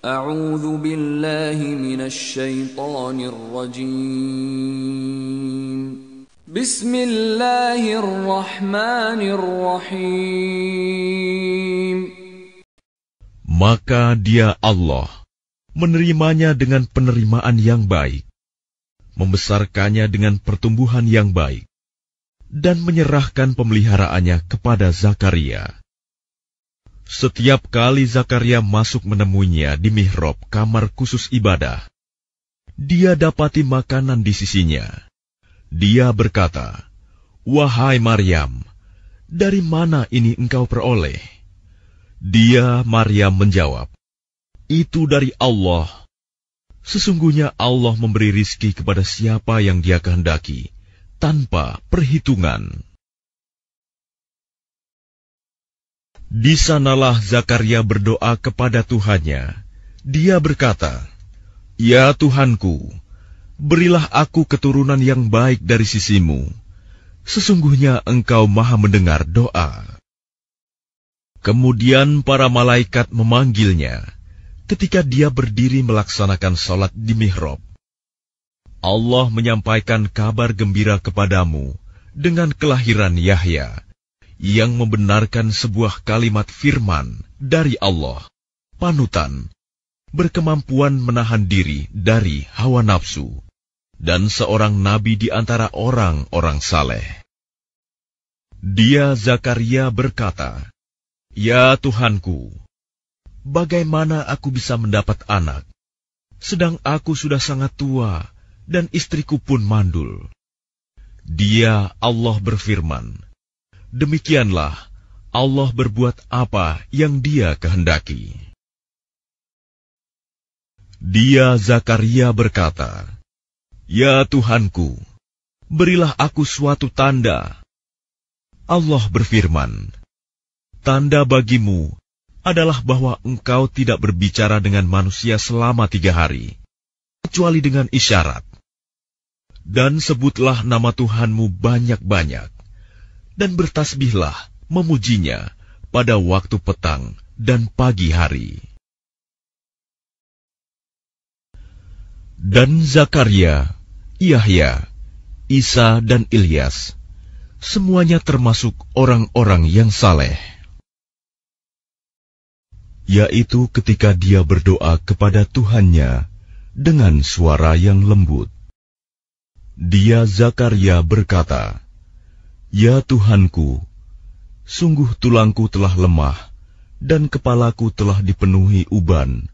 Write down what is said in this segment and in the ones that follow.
أعوذ بالله من الشيطان الرجيم بسم الله الرحمن الرحيم Maka dia Allah menerimanya dengan penerimaan yang baik membesarkannya dengan pertumbuhan yang baik dan menyerahkan pemeliharaannya kepada Zakaria setiap kali Zakaria masuk menemuinya di mihrab kamar khusus ibadah, dia dapati makanan di sisinya. Dia berkata, Wahai Maryam, dari mana ini engkau peroleh? Dia, Maryam, menjawab, Itu dari Allah. Sesungguhnya Allah memberi rizki kepada siapa yang dia kehendaki, tanpa perhitungan. Di sanalah Zakaria berdoa kepada Tuhannya. Dia berkata, Ya Tuhanku, berilah aku keturunan yang baik dari sisimu. Sesungguhnya engkau maha mendengar doa. Kemudian para malaikat memanggilnya ketika dia berdiri melaksanakan salat di mihrab. Allah menyampaikan kabar gembira kepadamu dengan kelahiran Yahya yang membenarkan sebuah kalimat firman dari Allah, panutan, berkemampuan menahan diri dari hawa nafsu, dan seorang nabi di antara orang-orang saleh. Dia Zakaria berkata, Ya Tuhanku, bagaimana aku bisa mendapat anak, sedang aku sudah sangat tua dan istriku pun mandul. Dia Allah berfirman, Demikianlah Allah berbuat apa yang Dia kehendaki. Dia Zakaria berkata, "Ya Tuhanku, berilah aku suatu tanda." Allah berfirman, "Tanda bagimu adalah bahwa engkau tidak berbicara dengan manusia selama tiga hari, kecuali dengan isyarat. Dan sebutlah nama Tuhanmu banyak-banyak dan bertasbihlah memujinya pada waktu petang dan pagi hari. Dan Zakaria, Yahya, Isa dan Ilyas, semuanya termasuk orang-orang yang saleh. Yaitu ketika dia berdoa kepada Tuhannya dengan suara yang lembut. Dia Zakaria berkata, Ya Tuhanku, sungguh tulangku telah lemah dan kepalaku telah dipenuhi uban,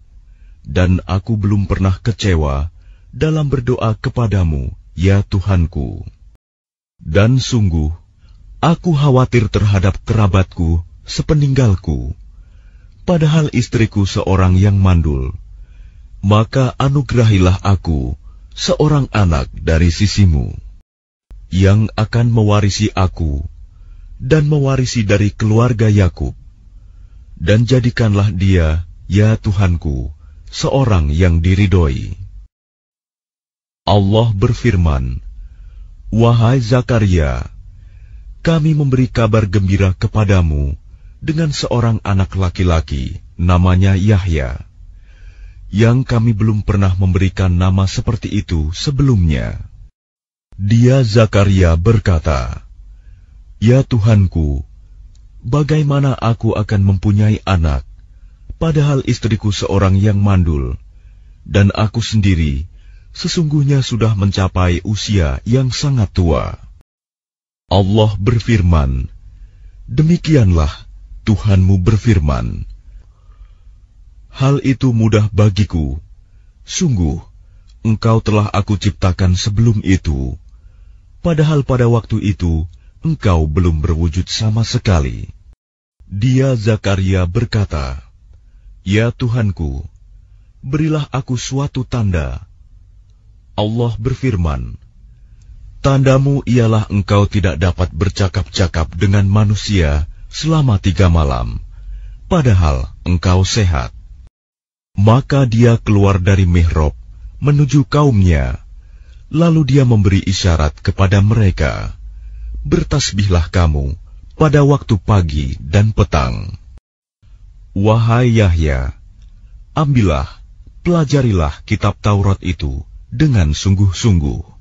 dan aku belum pernah kecewa dalam berdoa kepadamu, ya Tuhanku. Dan sungguh, aku khawatir terhadap kerabatku sepeninggalku, padahal istriku seorang yang mandul. Maka anugerahilah aku seorang anak dari sisimu yang akan mewarisi aku dan mewarisi dari keluarga Yakub. Dan jadikanlah dia, ya Tuhanku, seorang yang diridoi. Allah berfirman, Wahai Zakaria, kami memberi kabar gembira kepadamu dengan seorang anak laki-laki namanya Yahya, yang kami belum pernah memberikan nama seperti itu sebelumnya. Dia Zakaria berkata, Ya Tuhanku, bagaimana aku akan mempunyai anak, padahal istriku seorang yang mandul, dan aku sendiri sesungguhnya sudah mencapai usia yang sangat tua. Allah berfirman, Demikianlah Tuhanmu berfirman. Hal itu mudah bagiku. Sungguh, engkau telah aku ciptakan sebelum itu padahal pada waktu itu engkau belum berwujud sama sekali. Dia Zakaria berkata, Ya Tuhanku, berilah aku suatu tanda. Allah berfirman, Tandamu ialah engkau tidak dapat bercakap-cakap dengan manusia selama tiga malam, padahal engkau sehat. Maka dia keluar dari mihrab menuju kaumnya, Lalu dia memberi isyarat kepada mereka, "Bertasbihlah kamu pada waktu pagi dan petang." Wahai Yahya, ambillah, pelajarilah kitab Taurat itu dengan sungguh-sungguh.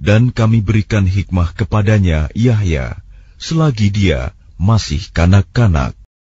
Dan kami berikan hikmah kepadanya Yahya, selagi dia masih kanak-kanak.